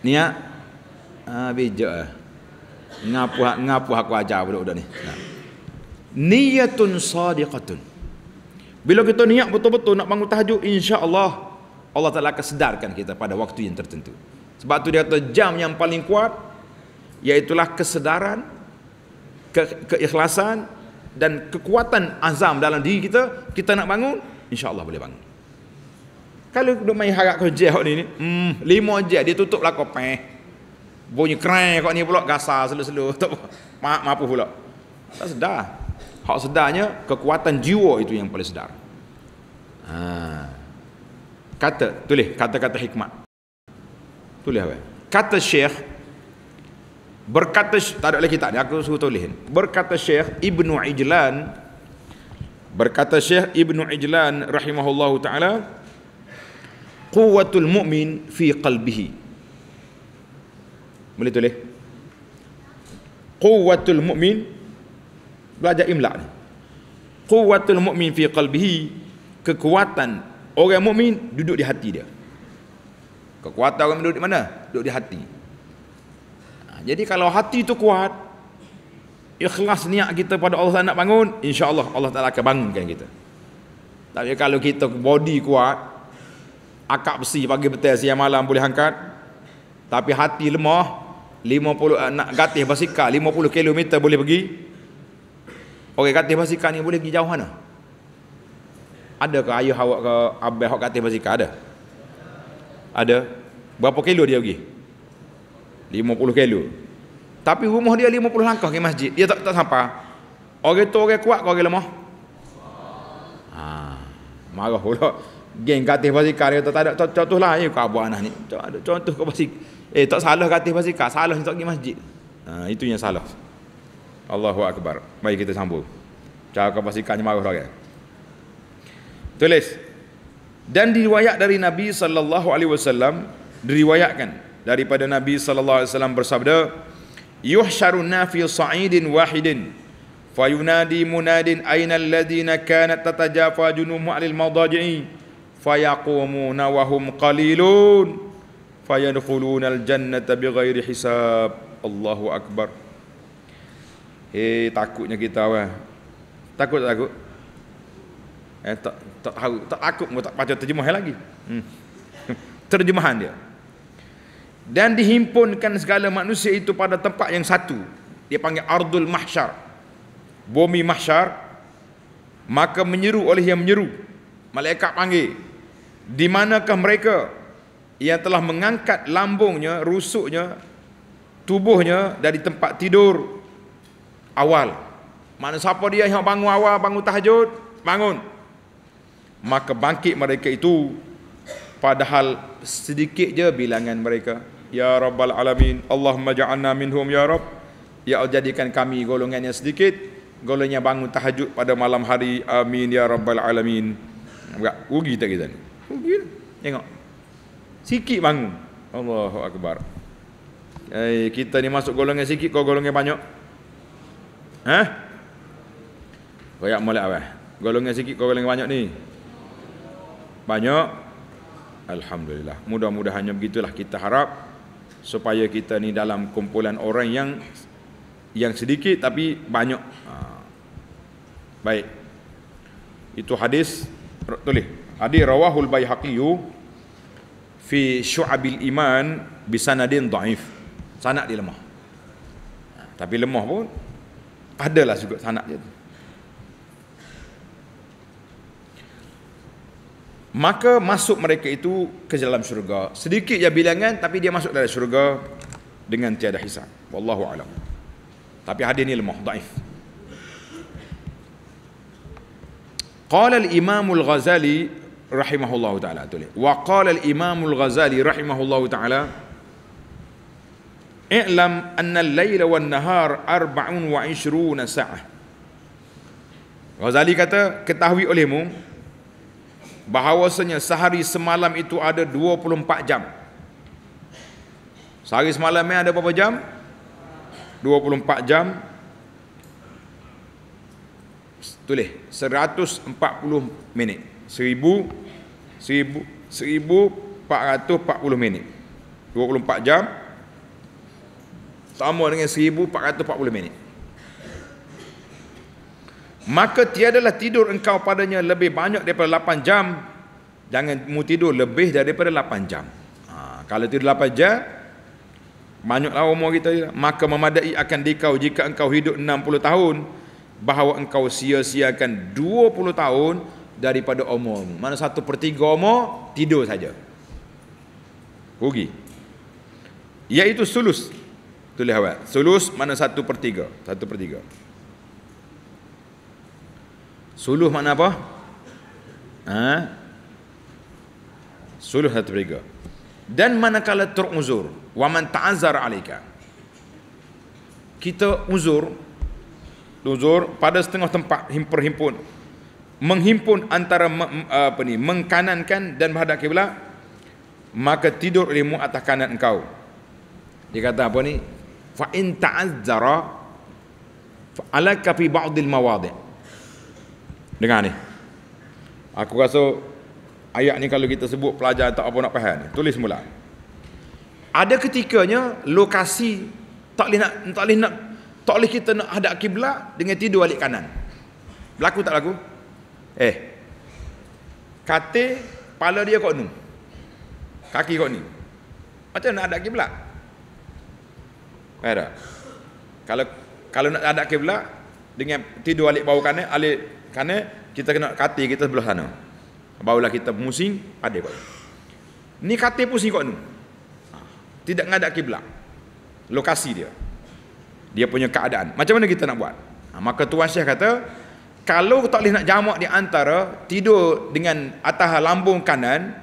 Niat Ah bijak ah. Ngapu ngapu aku ajar budak-budak ni. Niyatun sadiqatun. Bila kita niat betul-betul nak bangun tahajud, insya-Allah Allah Taala akan sedarkan kita pada waktu yang tertentu. Sebab tu dia kata jam yang paling kuat iaitulah kesedaran, ke keikhlasan dan kekuatan azam dalam diri kita, kita nak bangun, insya-Allah boleh bangun. Kalau duk main harap kau jeh ni, hmm, lima jeh dia tutuplah kau peh. Bunyi kereng kau ni pula gasar selalu-selalu. Tak apa. Mak mampu pula. Tak sedar hak sedarnya kekuatan jiwa itu yang paling sedar ha. kata tulis kata-kata hikmat tulis apa kata syekh berkata tak ada lagi kitab ni aku suruh tulis berkata syekh Ibn ijlan berkata syekh Ibn ijlan rahimahullahu taala quwwatul mu'min fi qalbihi boleh tulis quwwatul mu'min belajar imla ni quwwatul mukmin fi qalbihi kekuatan orang mukmin duduk di hati dia kekuatan orang duduk di mana duduk di hati ha, jadi kalau hati itu kuat ikhlas niat kita pada Allah nak bangun insyaallah Allah Taala akan bangunkan kita tapi kalau kita body kuat akak besi pagi petang siang malam boleh angkat tapi hati lemah 50 nak gatih basikal 50 km boleh pergi Orang katil basikal ni boleh pergi jauh mana? Adakah ayah awak ke abah awak katil basikal? Ada? Ada. Berapa kilo dia pergi? 50 kilo. Tapi rumah dia 50 langkah ke masjid. Dia tak tak sampai. Orang tu orang kuat ke orang lemah? Ha, marah pula. Geng katil basikal dia tak ada. Contohlah ayah kau abah anak ni. Contoh ke basikal. Eh tak salah katil basikal. Salah ni tak pergi masjid. Ha, itu yang Salah. Allahu Akbar. Mari kita sambung. Cara kau pasti kanya marah orang. Tulis. Dan diriwayat dari Nabi sallallahu alaihi wasallam diriwayatkan daripada Nabi sallallahu alaihi wasallam bersabda, "Yuhsyarun fi sa'idin wahidin." Fayunadi munadin aina alladhina kanat tatajafa junumu alil madaji'i fayaqumuna wahum qalilun fayadkhuluna aljannata bighairi hisab Allahu akbar Eh takutnya kita orang. Takut tak takut? Eh tak tak tahu, tak takut pun tak baca terjemah lagi. Hmm. Terjemahan dia. Dan dihimpunkan segala manusia itu pada tempat yang satu. Dia panggil Ardul Mahsyar. Bumi Mahsyar. Maka menyeru oleh yang menyeru. Malaikat panggil. Di manakah mereka yang telah mengangkat lambungnya, rusuknya, tubuhnya dari tempat tidur awal. Mana siapa dia yang bangun awal, bangun tahajud, bangun. Maka bangkit mereka itu padahal sedikit je bilangan mereka. Ya Rabbal Alamin, Allahumma ja'alna minhum ya Rabb. Ya jadikan kami golongannya sedikit, golongannya bangun tahajud pada malam hari. Amin ya Rabbal Alamin. Enggak rugi tak kita ni? Rugi. Lah. Tengok. Sikit bangun. Allahu Akbar. Eh, kita ni masuk golongan sikit, kau golongan banyak. Hah? Koyak molek awak. Golongan sikit kau golongan banyak ni. Banyak. Alhamdulillah. Mudah-mudahannya begitulah kita harap supaya kita ni dalam kumpulan orang yang yang sedikit tapi banyak. Ha. Baik. Itu hadis tulis. Hadis rawahul baihaqi fi syu'abil iman bisanadin dhaif. Sanad dia lemah. Ha, tapi lemah pun Padalah juga sanak dia tu. Maka masuk mereka itu ke dalam syurga. Sedikit je bilangan tapi dia masuk dalam syurga dengan tiada hisab. Wallahu alam. Tapi hadis ni lemah, daif. Qala al-Imam al-Ghazali rahimahullahu taala tulis. Wa qala al-Imam al-Ghazali rahimahullahu taala I'lam anna al-laila wan nahar arba'un wa ishruna sa'ah. Ghazali kata, ketahui olehmu bahawasanya sehari semalam itu ada 24 jam. Sehari semalam ada berapa jam? 24 jam. Tulis 140 minit. 1000 1000 1440 minit. 24 jam sama dengan 1440 minit maka tiadalah tidur engkau padanya lebih banyak daripada 8 jam jangan mu tidur lebih daripada 8 jam ha, kalau tidur 8 jam banyaklah umur kita maka memadai akan dikau jika engkau hidup 60 tahun bahawa engkau sia-siakan 20 tahun daripada umurmu mana satu per tiga umur tidur saja rugi iaitu sulus Tulis awal. Sulus mana satu per tiga. Satu per tiga. Suluh mana apa? Ha? Suluh satu per tiga. Dan mana teruk teruzur, Wa man ta'azzar alika. Kita uzur. Uzur pada setengah tempat. Himpun-himpun. Menghimpun antara apa ni, mengkanankan dan menghadap kiblat maka tidur ilmu atas kanan engkau. Dia kata apa ni? fa in ta'azzara alaka fi ba'd al mawadi' dengar ni aku rasa ayat ni kalau kita sebut pelajar tak apa nak faham ni tulis semula ada ketikanya lokasi tak boleh nak tak boleh nak tak boleh kita nak hadap kiblat dengan tidur balik kanan berlaku tak berlaku eh katil kepala dia kok ni kaki kok ni macam nak hadap kiblat ada. Kalau kalau nak ada kiblat dengan tidur alik bau kanan, alik kanan kita kena kati kita sebelah sana. Baulah kita musing ada kot. Ni kati pusing kot ni. Ha. Tidak ngadap kiblat. Lokasi dia. Dia punya keadaan. Macam mana kita nak buat? Ha, maka tuan syekh kata kalau tak boleh nak jamak di antara tidur dengan atas lambung kanan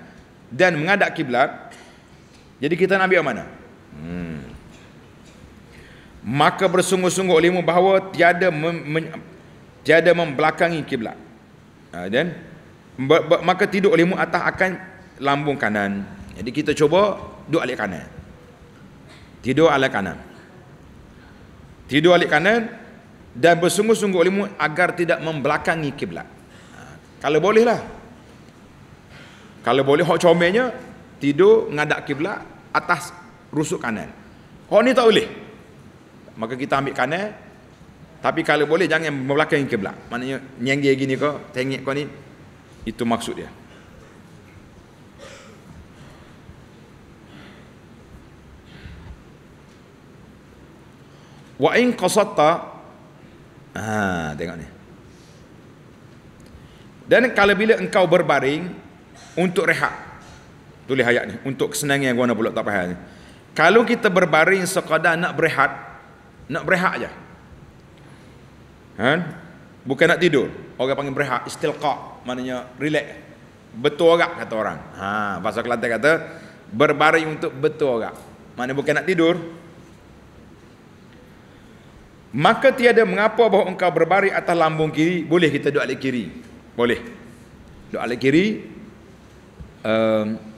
dan menghadap kiblat jadi kita nak ambil yang mana maka bersungguh-sungguh olehmu bahawa tiada mem, men, tiada membelakangi kiblat ha, dan uh, maka tidur olehmu atas akan lambung kanan jadi kita cuba duduk alik kanan tidur alik kanan tidur alik kanan dan bersungguh-sungguh olehmu agar tidak membelakangi kiblat ha, kalau bolehlah kalau boleh hok comelnya tidur ngadap kiblat atas rusuk kanan hok ni tak boleh maka kita ambil kanan tapi kalau boleh jangan membelakangi kiblat maknanya nyenggir gini kau tengik kau ni itu maksud dia wa in qasatta ha tengok ni dan kalau bila engkau berbaring untuk rehat tulis ayat ni untuk kesenangan yang guna pula tak faham ni kalau kita berbaring sekadar nak berehat nak berehat je ha? bukan nak tidur orang panggil berehat istilqa maknanya relax betul agak kata orang ha bahasa kelantan kata berbaring untuk betul agak maknanya bukan nak tidur maka tiada mengapa bahawa engkau berbaring atas lambung kiri boleh kita doa alik kiri boleh doa alik kiri um,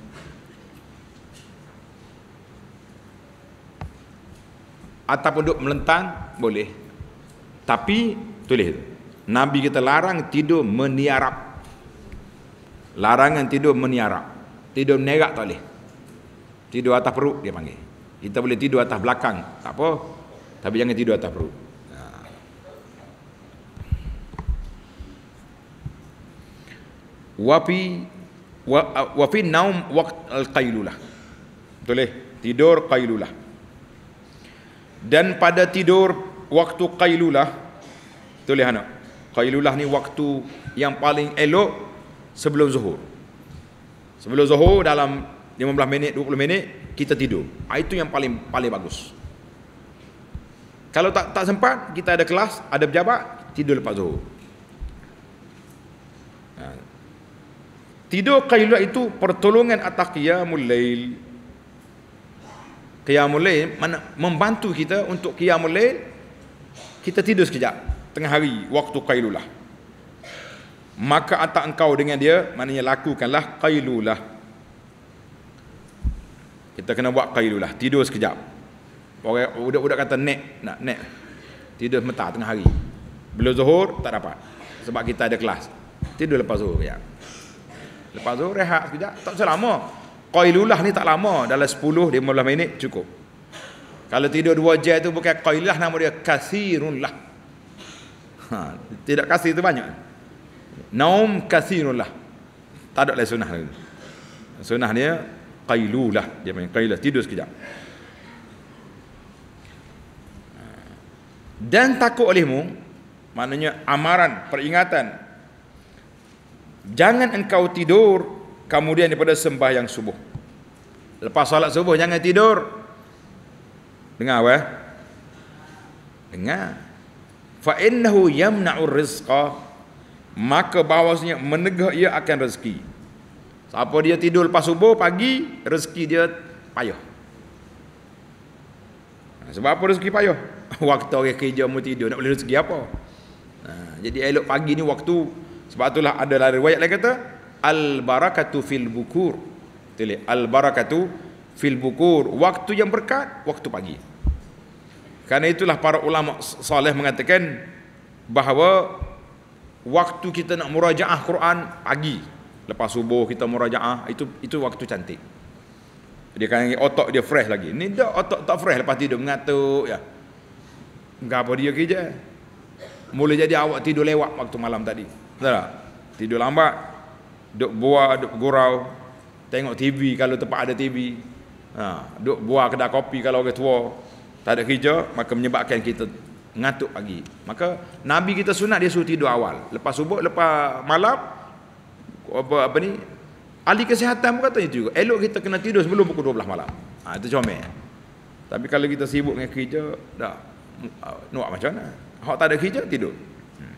ataupun duduk melentang boleh tapi tulis Nabi kita larang tidur meniarap larangan tidur meniarap tidur menerak tak boleh tidur atas perut dia panggil kita boleh tidur atas belakang tak apa tapi jangan tidur atas perut ha. wafi wafi naum waqt al qailulah boleh tidur qailulah dan pada tidur waktu qailulah betul ya anak qailulah ni waktu yang paling elok sebelum zuhur sebelum zuhur dalam 15 minit 20 minit kita tidur ah, itu yang paling paling bagus kalau tak tak sempat kita ada kelas ada pejabat tidur lepas zuhur ah. tidur qailulah itu pertolongan ataqiyamul lail qiyamul lail mana membantu kita untuk qiyamul lail kita tidur sekejap tengah hari waktu qailulah maka atak engkau dengan dia maknanya lakukanlah qailulah kita kena buat qailulah tidur sekejap orang budak-budak kata nek nak nek tidur mentah tengah hari belum zuhur tak dapat sebab kita ada kelas tidur lepas zuhur ya lepas zuhur rehat sekejap tak selama Qailulah ni tak lama dalam 10 15 minit cukup. Kalau tidur dua jam tu bukan qailulah nama dia kathirun lah. Ha, tidak kasih tu banyak. Naum kathirun lah. Tak ada lain sunnah lagi. Sunnah dia qailulah dia panggil qailulah tidur sekejap. Dan takut olehmu maknanya amaran peringatan jangan engkau tidur kemudian daripada sembah yang subuh. Lepas salat subuh jangan tidur. Dengar apa? Eh? Dengar. Fa innahu yamna'ur rizqa maka bahawasnya menegah ia akan rezeki. Siapa dia tidur lepas subuh pagi rezeki dia payah. Ha, sebab apa rezeki payah? Waktu orang kerja mu tidur nak boleh rezeki apa? Ha, jadi elok pagi ni waktu sebab itulah ada lari riwayat lagi kata al barakatu fil bukur tulis al barakatu fil bukur waktu yang berkat waktu pagi Karena itulah para ulama salih mengatakan bahawa waktu kita nak murajaah Quran pagi lepas subuh kita murajaah itu itu waktu cantik dia kan otak dia fresh lagi Ini dah otak tak fresh lepas tidur mengatuk ya enggak apa dia kerja mula jadi awak tidur lewat waktu malam tadi Tidak tidur lambat duk buah duk gurau tengok TV kalau tempat ada TV ha duk buah kedai kopi kalau orang tua tak ada kerja maka menyebabkan kita ngantuk pagi maka nabi kita sunat dia suruh tidur awal lepas subuh lepas malam apa apa ni ahli kesihatan pun kata itu juga elok kita kena tidur sebelum pukul 12 malam ha itu comel tapi kalau kita sibuk dengan kerja dah nuak macam mana hak tak ada kerja tidur hmm.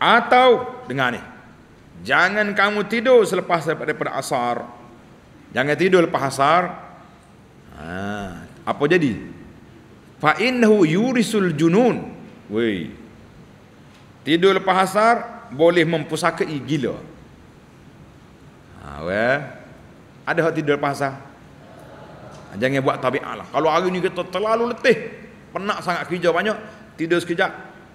atau dengar ni Jangan kamu tidur selepas daripada asar. Jangan tidur lepas asar. Ha, apa jadi? Fa innahu yurisul junun. Wei. Tidur lepas asar boleh mempusakai gila. Ha, well. Ada hak tidur lepas asar? Jangan buat tabi'ah lah. Kalau hari ni kita terlalu letih, penat sangat kerja banyak, tidur sekejap,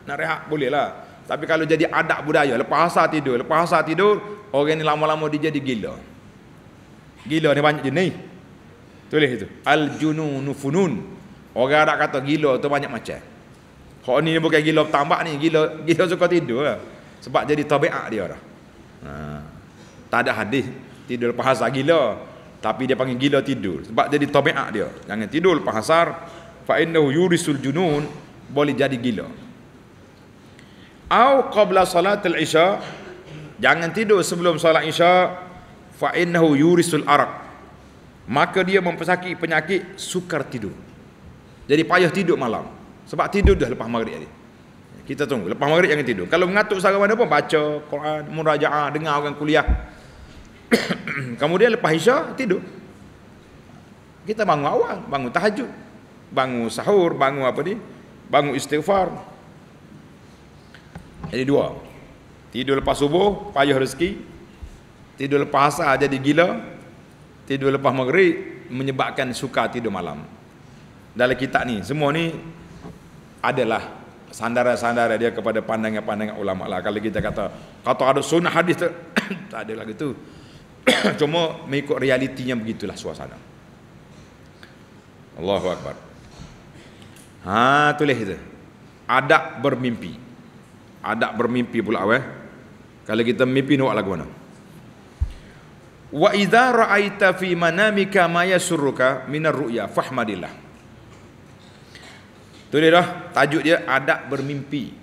nak rehat boleh lah. Tapi kalau jadi adab budaya, lepas asar tidur, lepas asar tidur, orang ni lama-lama dia jadi gila. Gila ni banyak jenis. Tulis itu. al junun funun. Orang ada kata gila tu banyak macam. Hak ni bukan gila tambak ni, gila gila suka tidur lah. Sebab jadi tabiat dia dah. Ha. Tak ada hadis tidur lepas asar gila. Tapi dia panggil gila tidur. Sebab jadi tabiat dia. Jangan tidur lepas asar. Fa'innahu yurisul junun. Boleh jadi gila au qabla salatil isya jangan tidur sebelum solat isya fa innahu yurisul araq maka dia mempersaki penyakit sukar tidur jadi payah tidur malam sebab tidur dah lepas maghrib tadi kita tunggu lepas maghrib jangan tidur kalau mengatuk sahaja, mana pun baca Quran murajaah dengar orang kuliah kemudian lepas isya tidur kita bangun awal bangun tahajud bangun sahur bangun apa ni bangun istighfar jadi dua. Tidur lepas subuh, payah rezeki. Tidur lepas asar jadi gila. Tidur lepas maghrib menyebabkan suka tidur malam. Dalam kitab ni, semua ni adalah sandaran-sandaran dia kepada pandangan-pandangan ulama lah. Kalau kita kata, kata ada sunnah hadis tu, tak ada lagi tu. Cuma mengikut realitinya begitulah suasana. Allahu Akbar. Ha, tulis tu Adab bermimpi ada bermimpi pula weh. Kalau kita mimpi nak lagu mana? Wa idza ra'aita fi manamika ma yasurruka min ar-ru'ya fahmadillah. Tu dia dah tajuk dia adab bermimpi.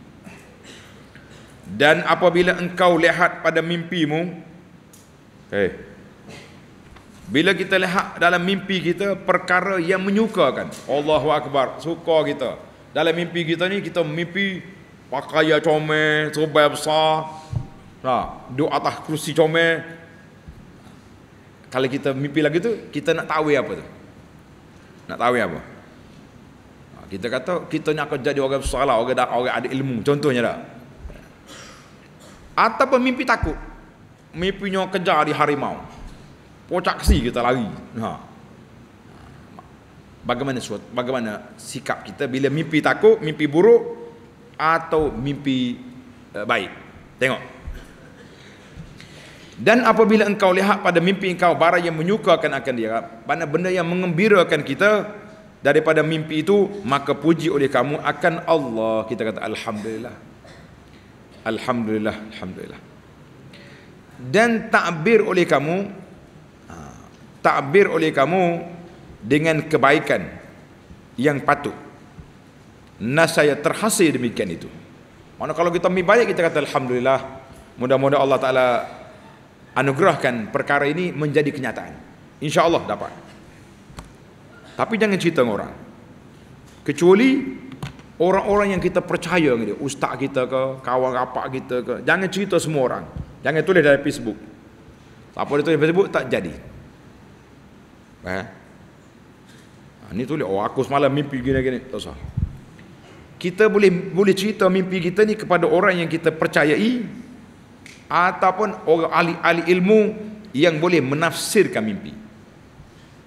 Dan apabila engkau lihat pada mimpimu Hey. Eh, bila kita lihat dalam mimpi kita perkara yang menyukakan. Allahu akbar, suka kita. Dalam mimpi kita ni kita mimpi pakai comel, serba besar. Nah, ha, duduk atas kerusi comel. Kalau kita mimpi lagi tu, kita nak tahu apa tu? Nak tahu apa? Ha, kita kata kita nak kerja di orang besar lah, orang dah orang ada ilmu. Contohnya dah. Atau mimpi takut. Mimpinya kejar di harimau. Pocak si kita lari. Nah, ha. Bagaimana bagaimana sikap kita bila mimpi takut, mimpi buruk, atau mimpi eh, baik tengok dan apabila engkau lihat pada mimpi engkau barang yang menyukakan akan dia mana benda yang mengembirakan kita daripada mimpi itu maka puji oleh kamu akan Allah kita kata Alhamdulillah Alhamdulillah Alhamdulillah dan takbir oleh kamu ha, takbir oleh kamu dengan kebaikan yang patut saya terhasil demikian itu. Mana kalau kita mi baik kita kata alhamdulillah. Mudah-mudahan Allah Taala anugerahkan perkara ini menjadi kenyataan. Insya-Allah dapat. Tapi jangan cerita dengan orang. Kecuali orang-orang yang kita percaya dengan dia, ustaz kita ke, kawan rapat kita ke. Jangan cerita semua orang. Jangan tulis dari Facebook. Siapa dia tulis Facebook tak jadi. Eh? Ha, ah, ini tulis, oh aku semalam mimpi gini-gini. Tak usah kita boleh boleh cerita mimpi kita ni kepada orang yang kita percayai ataupun orang ahli-ahli ilmu yang boleh menafsirkan mimpi.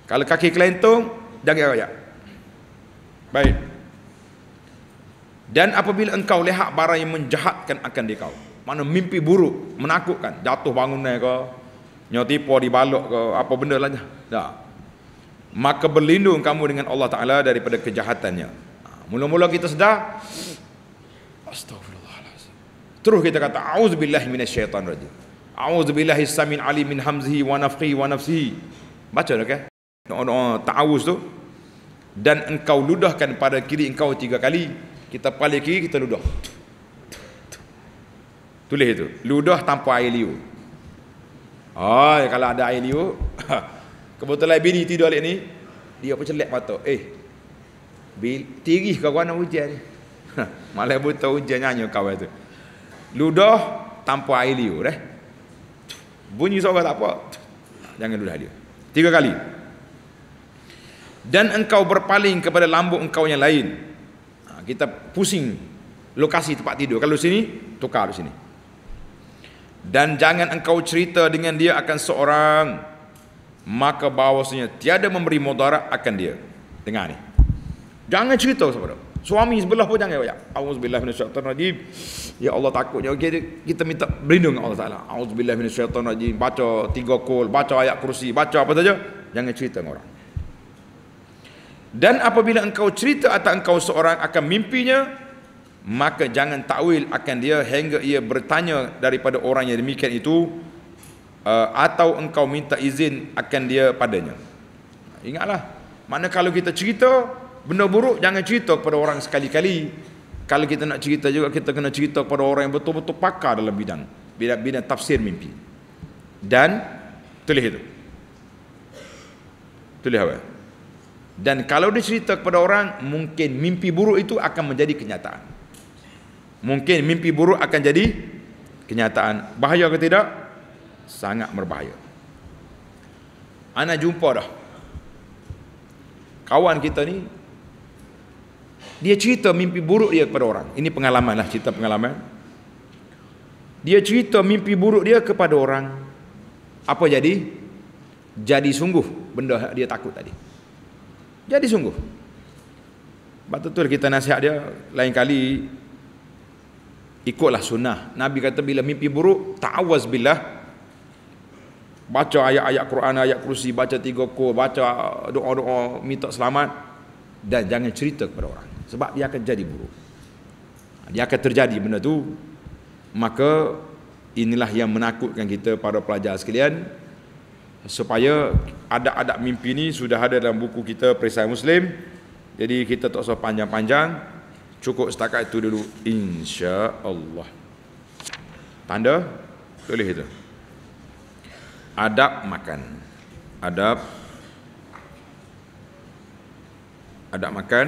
Kalau kaki kelentong, jangan rayak. Baik. Dan apabila engkau lihat barang yang menjahatkan akan dia kau. Mana mimpi buruk, menakutkan, jatuh bangunan ke, nyotipo dibalok ke, apa benda lainnya. Dah. Maka berlindung kamu dengan Allah Ta'ala daripada kejahatannya. Mula-mula kita sedar Astaghfirullahalazim. Terus kita kata auzubillahi minasyaitan rajim. Auzubillahi samin alim min hamzihi wa nafqi wa nafsihi. Baca dah kan? Doa ta'awuz tu. Dan engkau ludahkan pada kiri engkau tiga kali. Kita paling kiri kita ludah. Tulis itu. Ludah tanpa air liu. Oh, ah, kalau ada air liu, Kebetulan bini tidur ni. Dia pun celik mata. Eh, Bil, tirih ke warna hujan Malah buta hujan nyanyi kawan itu. Ludah tanpa air liu dah. Eh. Bunyi suara tak apa. Jangan ludah dia. Tiga kali. Dan engkau berpaling kepada lambuk engkau yang lain. Ha, kita pusing lokasi tempat tidur. Kalau sini, tukar di sini. Dan jangan engkau cerita dengan dia akan seorang maka bahawasanya tiada memberi mudarat akan dia. Dengar ni. Jangan cerita sama Suami sebelah pun jangan banyak. Auzubillah minasyaitan rajim. Ya Allah takutnya okay, kita minta berlindung Allah Taala. Auzubillah minasyaitan rajim. Baca tiga kul, baca ayat kursi, baca apa saja. Jangan cerita dengan orang. Dan apabila engkau cerita atau engkau seorang akan mimpinya, maka jangan takwil akan dia hingga ia bertanya daripada orang yang demikian itu uh, atau engkau minta izin akan dia padanya. Ingatlah, mana kalau kita cerita Benda buruk jangan cerita kepada orang sekali-kali. Kalau kita nak cerita juga kita kena cerita kepada orang yang betul-betul pakar dalam bidang bidang tafsir mimpi. Dan tulis itu. Tulis apa? Dan kalau dia cerita kepada orang mungkin mimpi buruk itu akan menjadi kenyataan. Mungkin mimpi buruk akan jadi kenyataan. Bahaya ke tidak? Sangat berbahaya. Ana jumpa dah. Kawan kita ni dia cerita mimpi buruk dia kepada orang. Ini pengalaman lah, cerita pengalaman. Dia cerita mimpi buruk dia kepada orang. Apa jadi? Jadi sungguh benda dia takut tadi. Jadi sungguh. Sebab tu kita nasihat dia, lain kali ikutlah sunnah. Nabi kata bila mimpi buruk, ta'awaz billah. Baca ayat-ayat Quran, ayat kursi, baca tiga kur, baca doa-doa minta selamat. Dan jangan cerita kepada orang sebab dia akan jadi buruk dia akan terjadi benda tu maka inilah yang menakutkan kita para pelajar sekalian supaya adab-adab mimpi ni sudah ada dalam buku kita perisai muslim jadi kita tak usah panjang-panjang cukup setakat itu dulu insya-Allah tanda boleh itu adab makan adab adab makan